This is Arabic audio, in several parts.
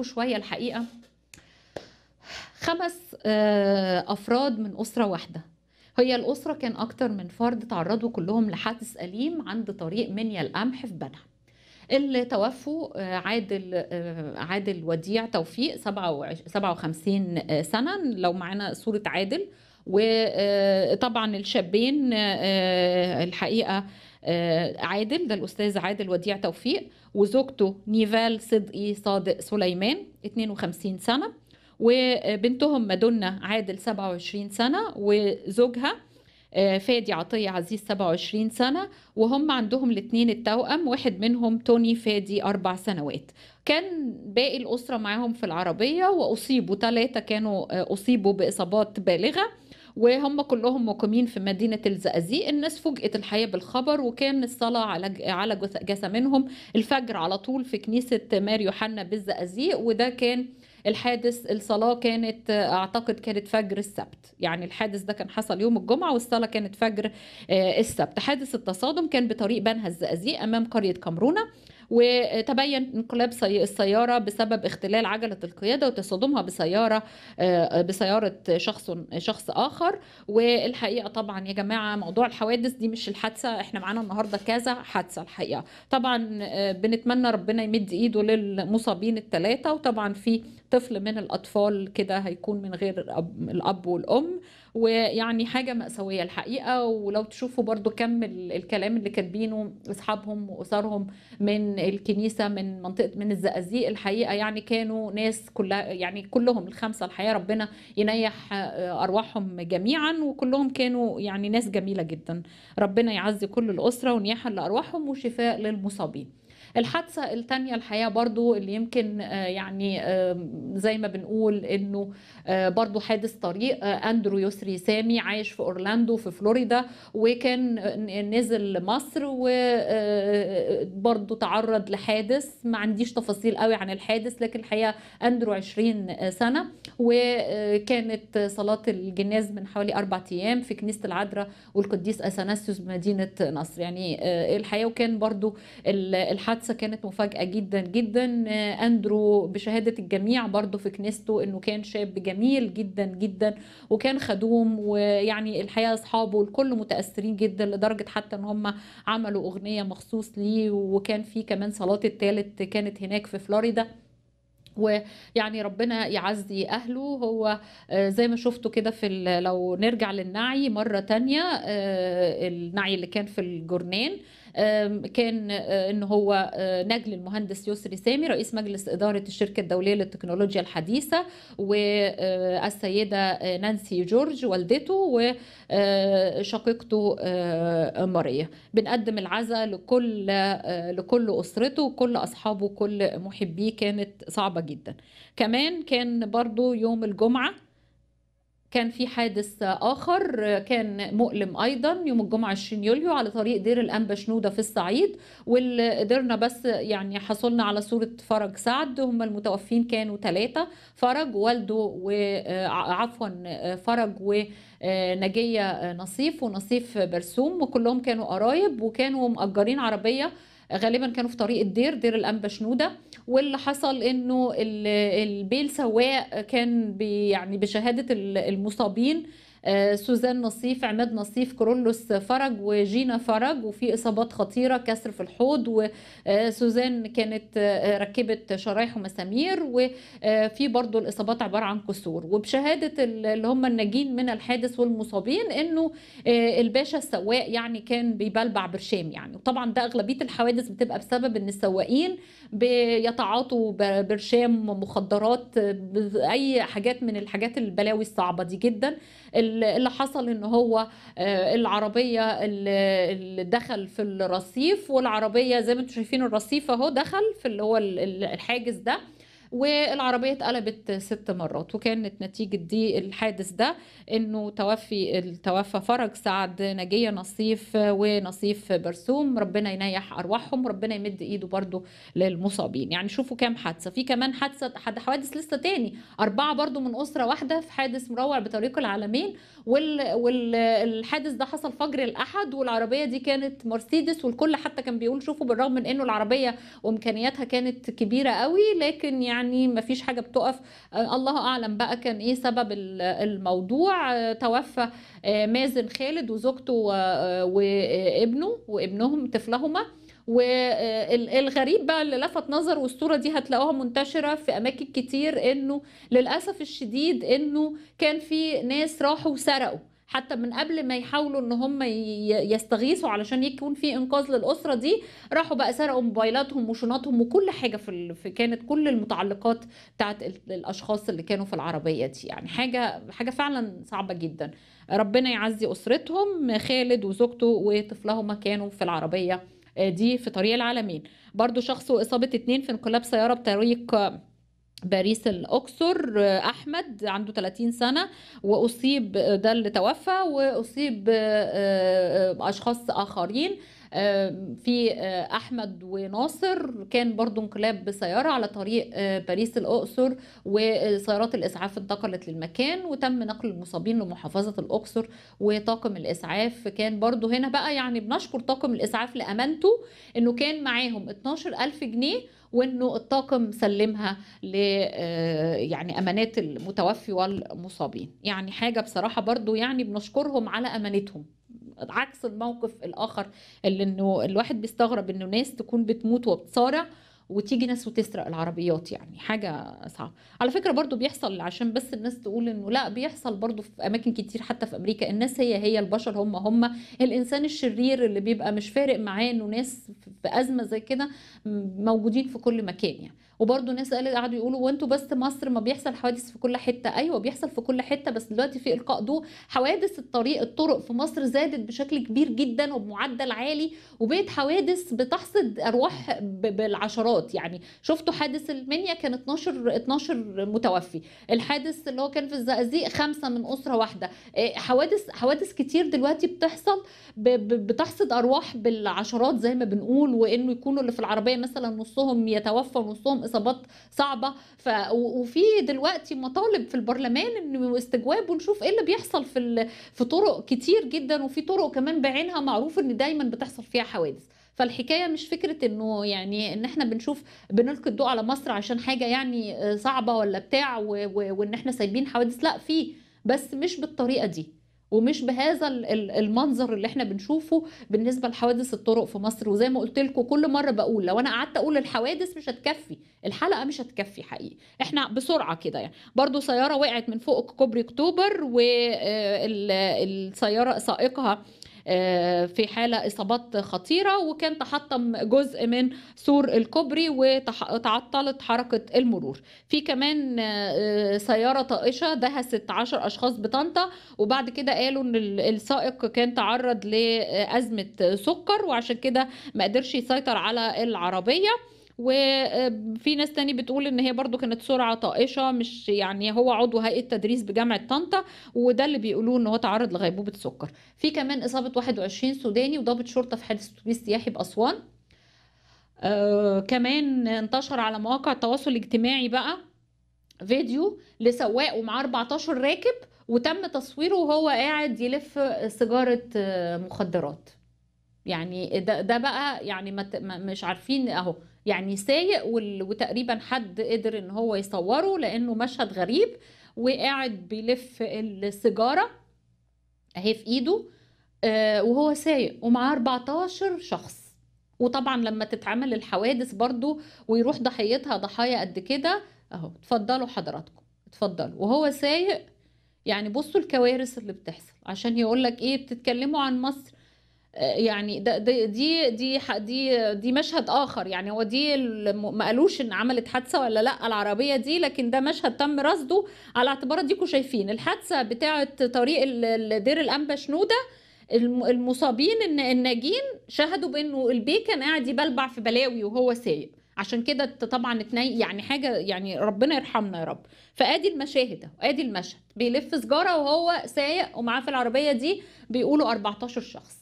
لكم شويه الحقيقه خمس آه، افراد من اسره واحده هي الاسره كان اكتر من فرد تعرضوا كلهم لحادث اليم عند طريق منيا القمح في بنها اللي توفوا آه، عادل آه، عادل وديع توفيق 57 سنه لو معانا صوره عادل وطبعا الشابين الحقيقه آه، عادل ده الاستاذ عادل وديع توفيق وزوجته نيفال صدقي صادق سليمان 52 سنه وبنتهم مادونا عادل 27 سنه وزوجها آه، فادي عطية عزيز 27 سنة وهم عندهم الاثنين التوأم واحد منهم توني فادي أربع سنوات كان باقي الأسرة معاهم في العربية وأصيبوا ثلاثة كانوا آه، أصيبوا بإصابات بالغة وهم كلهم مقيمين في مدينة الزقازيق الناس فوجئت الحقيقة بالخبر وكان الصلاة على على منهم الفجر على طول في كنيسة مار يوحنا بالزقازيق وده كان الحادث الصلاة كانت أعتقد كانت فجر السبت يعني الحادث ده كان حصل يوم الجمعة والصلاة كانت فجر آه، السبت حادث التصادم كان بطريق بنها الزقازيق أمام قرية كامرونه وتبين انقلاب السيارة بسبب اختلال عجلة القيادة وتصادمها بسيارة آه، بسيارة شخص شخص آخر والحقيقة طبعا يا جماعة موضوع الحوادث دي مش الحادثة احنا معانا النهاردة كذا حادثة الحقيقة طبعا آه، بنتمنى ربنا يمد ايده للمصابين الثلاثة وطبعا في طفل من الأطفال كده هيكون من غير الأب والأم ويعني حاجه ماساويه الحقيقه ولو تشوفوا برضو كم الكلام اللي كاتبينه اصحابهم واسرهم من الكنيسه من منطقه من الزقازيق الحقيقه يعني كانوا ناس كلها يعني كلهم الخمسه الحقيقه ربنا ينيح آه، ارواحهم جميعا وكلهم كانوا يعني ناس جميله جدا ربنا يعزي كل الاسره ونياحه لارواحهم وشفاء للمصابين الحادثة الثانية الحقيقة برضو اللي يمكن آه، يعني زي ما بنقول انه آه، برضو حادث طريق آه، اندرو يسري سامي عايش في اورلاندو في فلوريدا وكان نزل مصر وبرضو تعرض لحادث ما عنديش تفاصيل قوي عن الحادث لكن الحقيقة اندرو 20 سنة وكانت صلاة الجناز من حوالي أربع أيام في كنيسة العدرا والقديس أثناسيوس بمدينة نصر يعني الحقيقة وكان برضو الحادث الحادثة كانت مفاجأة جدا جدا آه، أندرو بشهادة الجميع برضه في كنيسته أنه كان شاب جميل جدا جدا وكان خدوم ويعني الحقيقة أصحابه الكل متأثرين جدا لدرجة حتى أن هم عملوا أغنية مخصوص ليه وكان في كمان صلاة الثالث كانت هناك في فلوريدا ويعني ربنا يعزي اهله هو آه، زي ما شفتوا كده في لو نرجع للنعي مره تانية آه، النعي اللي كان في الجرنان كان آه، ان هو آه، نجل المهندس يسري سامي رئيس مجلس اداره الشركه الدوليه للتكنولوجيا الحديثه والسيده آه، نانسي جورج والدته وشقيقته ماريا بنقدم العزاء لكل لكل اسرته وكل اصحابه وكل محبيه كانت صعبه جدا كمان كان برضو يوم الجمعه كان في حادث اخر كان مؤلم ايضا يوم الجمعه 20 يوليو على طريق دير الانبا شنوده في الصعيد واللي قدرنا بس يعني حصلنا على صوره فرج سعد هم المتوفين كانوا ثلاثه فرج والده وعفوا آه، فرج ونجيه نصيف ونصيف برسوم وكلهم كانوا قرايب وكانوا مأجرين عربيه غالبا كانوا في طريق الدير دير الانبا شنوده واللي حصل انه البيل سواق كان يعني بشهاده المصابين آه، سوزان نصيف عماد نصيف كرولوس فرج وجينا فرج وفي اصابات خطيره كسر في الحوض وسوزان آه، كانت آه، ركبت شرايح ومسامير وفي برضو الاصابات عباره عن كسور وبشهاده اللي هم الناجين من الحادث والمصابين انه الباشا السواق يعني كان بيبلبع برشام يعني وطبعا ده اغلبيه الحوادث بتبقى بسبب ان السواقين بيتعاطوا برشام مخدرات اي حاجات من الحاجات البلاوي الصعبه دي جدا اللي حصل ان هو آه، العربيه اللي دخل في الرصيف والعربيه زي ما انتم شايفين الرصيف اهو دخل في اللي هو الحاجز ده والعربية اتقلبت ست مرات وكانت نتيجة دي الحادث ده انه توفي توفى فرج سعد نجية نصيف ونصيف برسوم ربنا ينيح ارواحهم ربنا يمد ايده برده للمصابين يعني شوفوا كام حادثة في كمان حادثة حوادث لسه تاني اربعة برده من اسرة واحدة في حادث مروع بطريق العالمين والحادث ده حصل فجر الاحد والعربية دي كانت مرسيدس والكل حتى كان بيقول شوفوا بالرغم من انه العربية وامكانياتها كانت كبيرة قوي لكن يعني يعني ما فيش حاجه بتقف آه، الله اعلم بقى كان ايه سبب الموضوع آه، توفى آه، مازن خالد وزوجته وابنه وابنهم طفلهما والغريب بقى اللي لفت نظر والصوره دي هتلاقوها منتشره في اماكن كتير انه للاسف الشديد انه كان في ناس راحوا وسرقوا حتى من قبل ما يحاولوا ان هم يستغيثوا علشان يكون في انقاذ للاسره دي راحوا بقى سرقوا موبايلاتهم وشنطهم وكل حاجه في كانت كل المتعلقات بتاعت الاشخاص اللي كانوا في العربيه دي يعني حاجه حاجه فعلا صعبه جدا ربنا يعزي اسرتهم خالد وزوجته وطفلهما كانوا في العربيه آه، دي في طريق العالمين برضو شخص وإصابة اتنين في انقلاب سيارة بطريق باريس الاقصر احمد عنده 30 سنه واصيب ده اللي توفى واصيب آه، آه، اشخاص اخرين آه، في احمد وناصر كان برضو انقلاب بسياره على طريق باريس الاقصر وسيارات الاسعاف انتقلت للمكان وتم نقل المصابين لمحافظه الاقصر وطاقم الاسعاف كان برضو هنا بقى يعني بنشكر طاقم الاسعاف لامانته انه كان معاهم 12000 جنيه وانه الطاقم سلمها ل آه، يعني امانات المتوفي والمصابين يعني حاجه بصراحه برضو يعني بنشكرهم على امانتهم عكس الموقف الاخر اللي انه الواحد بيستغرب انه ناس تكون بتموت وبتصارع وتيجي ناس وتسرق العربيات يعني حاجه صعبه على فكره برضو بيحصل عشان بس الناس تقول انه لا بيحصل برضو في اماكن كتير حتى في امريكا الناس هي هي البشر هم هم الانسان الشرير اللي بيبقى مش فارق معاه انه ناس في ازمه زي كده موجودين في كل مكان يعني وبرده ناس قالوا قعدوا يقولوا وانتوا بس مصر ما بيحصل حوادث في كل حته ايوه بيحصل في كل حته بس دلوقتي في القاء ضوء حوادث الطريق الطرق في مصر زادت بشكل كبير جدا وبمعدل عالي وبقت حوادث بتحصد ارواح بالعشرات يعني شفتوا حادث المنيا كان 12 12 متوفي الحادث اللي هو كان في الزقازيق خمسه من اسره واحده آه، حوادث حوادث كتير دلوقتي بتحصل بتحصد ارواح بالعشرات زي ما بنقول وانه يكونوا اللي في العربيه مثلا نصهم يتوفى ونصهم اصابات صعبه ف وفي دلوقتي مطالب في البرلمان انه استجواب ونشوف ايه اللي بيحصل في في طرق كتير جدا وفي طرق كمان بعينها معروف ان دايما بتحصل فيها حوادث فالحكايه مش فكره انه يعني ان احنا بنشوف بنلقي الضوء على مصر عشان حاجه يعني صعبه ولا بتاع وان احنا سايبين حوادث لا في بس مش بالطريقه دي ومش بهذا المنظر اللي احنا بنشوفه بالنسبه لحوادث الطرق في مصر وزي ما قلت لكم كل مره بقول لو انا قعدت اقول الحوادث مش هتكفي الحلقه مش هتكفي حقيقي احنا بسرعه كده يعني برضو سياره وقعت من فوق كوبري اكتوبر والسياره سائقها آه، في حالة إصابات خطيرة وكان تحطم جزء من سور الكوبري وتعطلت حركة المرور في كمان آه، آه، سيارة طائشة دهست 10 أشخاص بطنطا وبعد كده قالوا إن السائق كان تعرض لأزمة سكر وعشان كده ما قدرش يسيطر على العربية وفي ناس تاني بتقول ان هي برضو كانت سرعه طائشه مش يعني هو عضو هيئه تدريس بجامعه طنطا وده اللي بيقولوه ان هو تعرض لغيبوبه سكر في كمان اصابه 21 سوداني وضابط شرطه في حادث اتوبيس سياحي باسوان آه كمان انتشر على مواقع التواصل الاجتماعي بقى فيديو لسواق ومعاه 14 راكب وتم تصويره وهو قاعد يلف سيجاره آه، مخدرات يعني ده, ده بقى يعني مش عارفين اهو يعني سايق وتقريبا حد قدر ان هو يصوره لانه مشهد غريب وقاعد بيلف السيجاره اهي في ايده آه، وهو سايق ومعاه 14 شخص وطبعا لما تتعمل الحوادث برضو ويروح ضحيتها ضحايا قد كده اهو اتفضلوا حضراتكم اتفضلوا وهو سايق يعني بصوا الكوارث اللي بتحصل عشان يقول لك ايه بتتكلموا عن مصر يعني ده دي دي دي دي, دي مشهد اخر يعني هو دي ما قالوش ان عملت حادثه ولا لا العربيه دي لكن ده مشهد تم رصده على اعتبار ديكم شايفين الحادثه بتاعه طريق دير الانبا شنوده المصابين الناجين شهدوا بانه البي كان قاعد يبلبع في بلاوي وهو سايق عشان كده طبعا اتنين يعني حاجه يعني ربنا يرحمنا يا رب فادي المشاهد ادي المشهد بيلف سجاره وهو سايق ومعاه في العربيه دي بيقولوا 14 شخص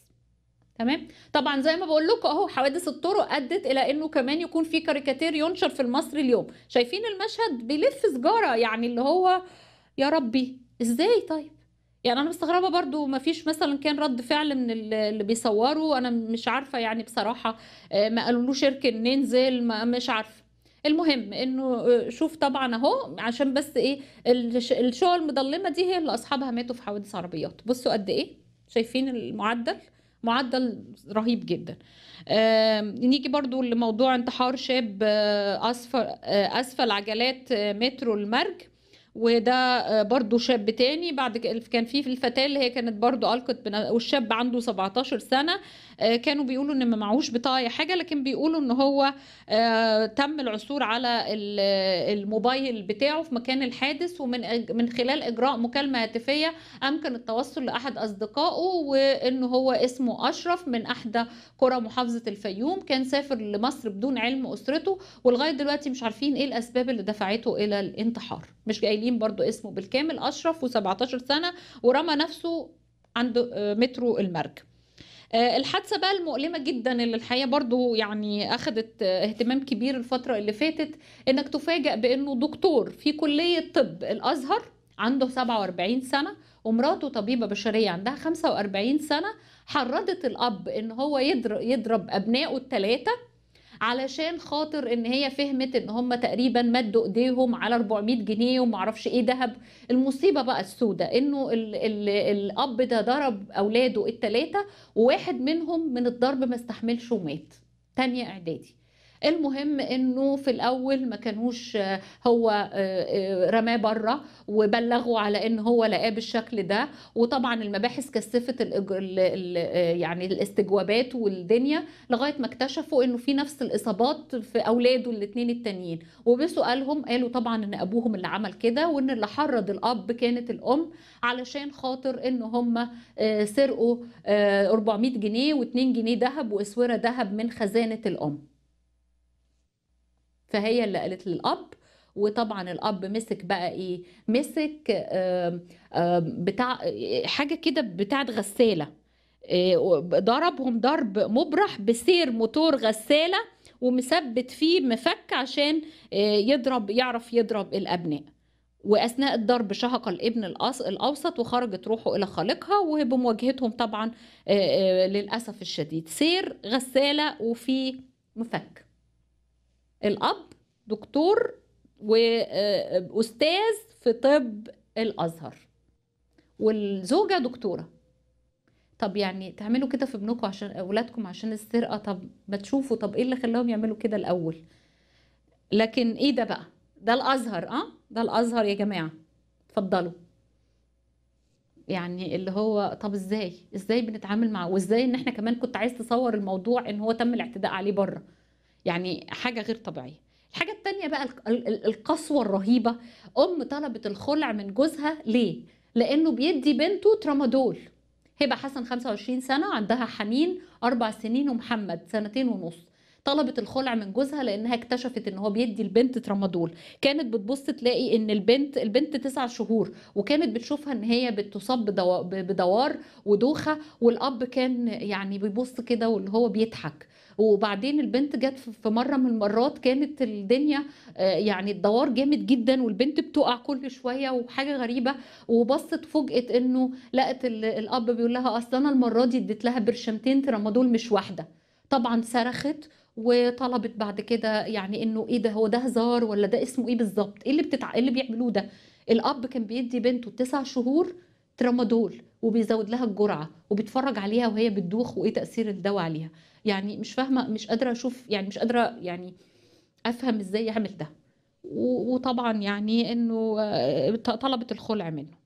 تمام طبعا زي ما بقول لكم اهو حوادث الطرق ادت الى انه كمان يكون في كاريكاتير ينشر في المصري اليوم شايفين المشهد بيلف سجاره يعني اللي هو يا ربي ازاي طيب يعني انا مستغربه برضو ما فيش مثلا كان رد فعل من اللي بيصوروا انا مش عارفه يعني بصراحه آه، ما له شرك ننزل ما مش عارفه المهم انه آه، شوف طبعا اهو عشان بس ايه الشغل المضلمه دي هي اللي اصحابها ماتوا في حوادث عربيات بصوا قد ايه شايفين المعدل معدل رهيب جدا نيجي برضو لموضوع انتحار شاب آه، أسفل, آه، أسفل عجلات آه، مترو المرج وده آه، برضو شاب تاني بعد كان في الفتاة اللي هي كانت برضو ألقت والشاب عنده 17 سنة آه، كانوا بيقولوا إن ما معهوش بطاية حاجة لكن بيقولوا إن هو آه، تم العثور على الموبايل بتاعه في مكان الحادث ومن من خلال إجراء مكالمة هاتفية أمكن التوصل لأحد أصدقائه وإن هو اسمه أشرف من أحدى قرى محافظة الفيوم كان سافر لمصر بدون علم أسرته ولغاية دلوقتي مش عارفين إيه الأسباب اللي دفعته إلى الانتحار مش قايلين مكتوبين برضو اسمه بالكامل اشرف و17 سنه ورمى نفسه عند آه، مترو المرج آه، الحادثه بقى المؤلمه جدا اللي الحقيقه برضو يعني اخذت آه، اهتمام كبير الفتره اللي فاتت انك تفاجئ بانه دكتور في كليه طب الازهر عنده 47 سنه ومراته طبيبه بشريه عندها 45 سنه حرضت الاب ان هو يضرب ابنائه الثلاثه علشان خاطر ان هي فهمت ان هم تقريبا مدوا ايديهم على 400 جنيه ومعرفش ايه ذهب المصيبه بقى السوداء انه الـ الـ الاب ده ضرب اولاده الثلاثه وواحد منهم من الضرب ما استحملش ومات تانية اعدادي المهم انه في الاول ما كانوش هو آه، آه، رماه بره وبلغوا على ان هو لقاه بالشكل ده وطبعا المباحث كثفت يعني الاستجوابات والدنيا لغايه ما اكتشفوا انه في نفس الاصابات في اولاده الاثنين التانيين وبسؤالهم قالوا طبعا ان ابوهم اللي عمل كده وان اللي حرض الاب كانت الام علشان خاطر ان هم آه، سرقوا 400 جنيه و2 جنيه ذهب واسوره ذهب من خزانه الام فهي اللي قالت للاب وطبعا الاب مسك بقى ايه مسك بتاع حاجه كده بتاعت غساله آه، ضربهم ضرب مبرح بسير موتور غساله ومثبت فيه مفك عشان آه، يضرب يعرف يضرب الابناء واثناء الضرب شهق الابن الاوسط وخرجت روحه الى خالقها وبمواجهتهم طبعا آه، للاسف الشديد سير غساله وفي مفك الاب دكتور واستاذ آه، آه، في طب الازهر والزوجه دكتوره طب يعني تعملوا كده في ابنكم عشان اولادكم عشان السرقه طب ما تشوفوا طب ايه اللي خلاهم يعملوا كده الاول لكن ايه ده بقى ده الازهر اه ده الازهر يا جماعه اتفضلوا يعني اللي هو طب ازاي ازاي بنتعامل معاه وازاي ان احنا كمان كنت عايز تصور الموضوع ان هو تم الاعتداء عليه بره يعني حاجه غير طبيعيه الحاجة التانية بقى القسوة الرهيبة أم طلبت الخلع من جوزها ليه؟ لأنه بيدي بنته ترامادول هبة حسن 25 سنة عندها حنين أربع سنين ومحمد سنتين ونص طلبت الخلع من جوزها لانها اكتشفت ان هو بيدي البنت ترامادول كانت بتبص تلاقي ان البنت البنت تسع شهور وكانت بتشوفها ان هي بتصاب بدوار ودوخه والاب كان يعني بيبص كده واللي هو بيضحك وبعدين البنت جت في مره من المرات كانت الدنيا آه، يعني الدوار جامد جدا والبنت بتقع كل شويه وحاجه غريبه وبصت فوجئت انه لقت الاب بيقول لها اصل انا المره دي اديت لها برشمتين ترامادول مش واحده طبعا صرخت وطلبت بعد كده يعني انه ايه ده هو ده هزار ولا ده اسمه ايه بالظبط ايه اللي بتتع... ايه اللي بيعملوه ده الاب كان بيدي بنته تسع شهور ترامادول وبيزود لها الجرعه وبيتفرج عليها وهي بتدوخ وايه تاثير الدواء عليها يعني مش فاهمه مش قادره اشوف يعني مش قادره يعني افهم ازاي اعمل ده وطبعا يعني انه آه، طلبت الخلع منه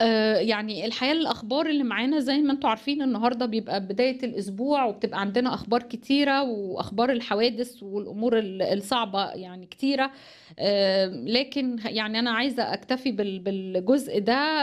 آه، يعني الحقيقه الاخبار اللي معانا زي ما انتم عارفين النهارده بيبقى بدايه الاسبوع وبتبقى عندنا اخبار كتيره واخبار الحوادث والامور الصعبه يعني كتيره آه، لكن يعني انا عايزه اكتفي بالجزء ده